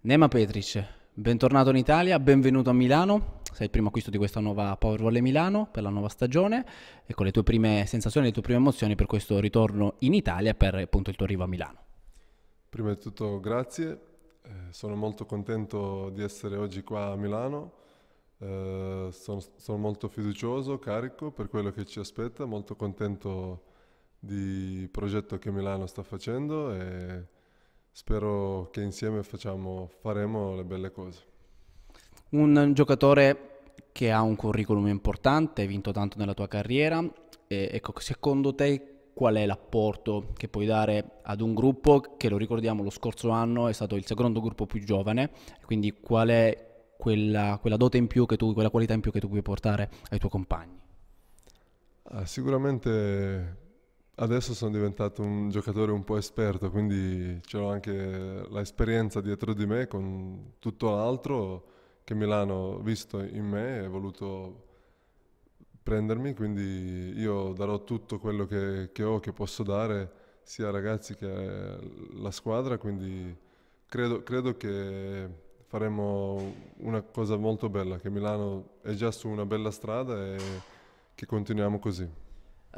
Nema Petric, bentornato in Italia, benvenuto a Milano, sei il primo acquisto di questa nuova Powerwall Milano per la nuova stagione e con le tue prime sensazioni, le tue prime emozioni per questo ritorno in Italia e per appunto il tuo arrivo a Milano. Prima di tutto grazie, eh, sono molto contento di essere oggi qua a Milano, eh, sono, sono, molto fiducioso, carico per quello che ci aspetta, molto contento di progetto che Milano sta facendo e spero che insieme facciamo, faremo le belle cose. Un giocatore che ha un curriculum importante, hai vinto tanto nella tua carriera, e, ecco, secondo te qual è l'apporto che puoi dare ad un gruppo che, lo ricordiamo, lo scorso anno è stato il secondo gruppo più giovane, quindi qual è quella, quella dote in più che tu, quella qualità in più che tu puoi portare ai tuoi compagni? Ah, sicuramente Adesso sono diventato un giocatore un po' esperto, quindi ho anche l'esperienza dietro di me con tutto l'altro che Milano ha visto in me e ha voluto prendermi, quindi io darò tutto quello che, che ho, che posso dare sia ai ragazzi che alla squadra, quindi credo, credo che faremo una cosa molto bella, che Milano è già su una bella strada e che continuiamo così.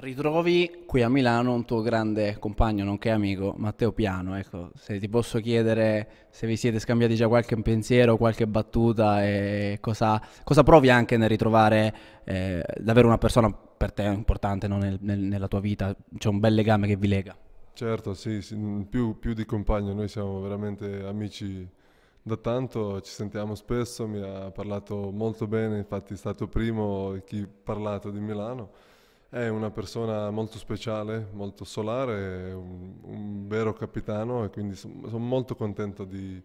Ritrovi qui a Milano un tuo grande compagno, nonché amico, Matteo Piano. Ecco, se ti posso chiedere se vi siete scambiati già qualche pensiero, qualche battuta e cosa, cosa provi anche nel ritrovare eh, davvero una persona per te importante no? nel, nel, nella tua vita, c'è un bel legame che vi lega. Certo, sì, sì più, più, di compagno, noi siamo veramente amici da tanto, ci sentiamo spesso, mi ha parlato molto bene, infatti è stato primo chi ha parlato di Milano è una persona molto speciale, molto solare, un, un vero capitano e quindi sono son molto contento di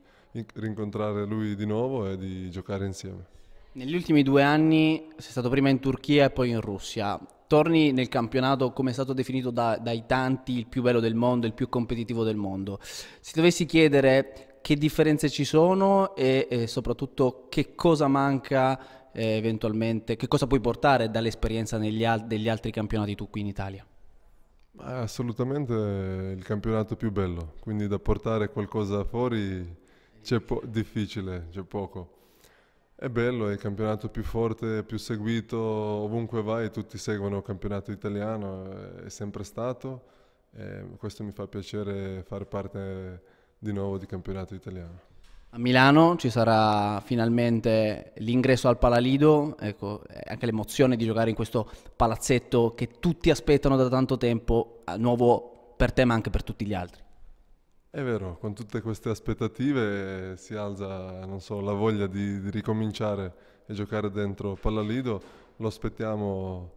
rincontrare lui di nuovo e di giocare insieme. Negli ultimi due anni sei stato prima in Turchia e poi in Russia. Torni nel campionato come è stato definito da, dai tanti il più bello del mondo, il più competitivo del mondo. Se dovessi chiedere che differenze ci sono e, e soprattutto che cosa manca eh, eventualmente, che cosa puoi portare dall'esperienza al- degli altri campionati tu qui in Italia? Assolutamente il campionato più bello, quindi da portare qualcosa fuori c'è po- difficile, c'è poco. È bello, è il campionato più forte, più seguito, ovunque vai tutti seguono il campionato italiano, è sempre stato e questo mi fa piacere fare parte di nuovo di campionato italiano. A Milano ci sarà finalmente l'ingresso al Palalido, ecco, anche l'emozione di giocare in questo palazzetto che tutti aspettano da tanto tempo, eh, nuovo per te ma anche per tutti gli altri. È vero, con tutte queste aspettative si alza so, la voglia di, di, ricominciare e giocare dentro Palalido, lo aspettiamo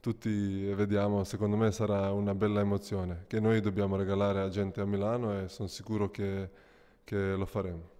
tutti e vediamo, secondo me sarà una bella emozione che noi dobbiamo regalare a gente a Milano e sono sicuro che, che lo faremo.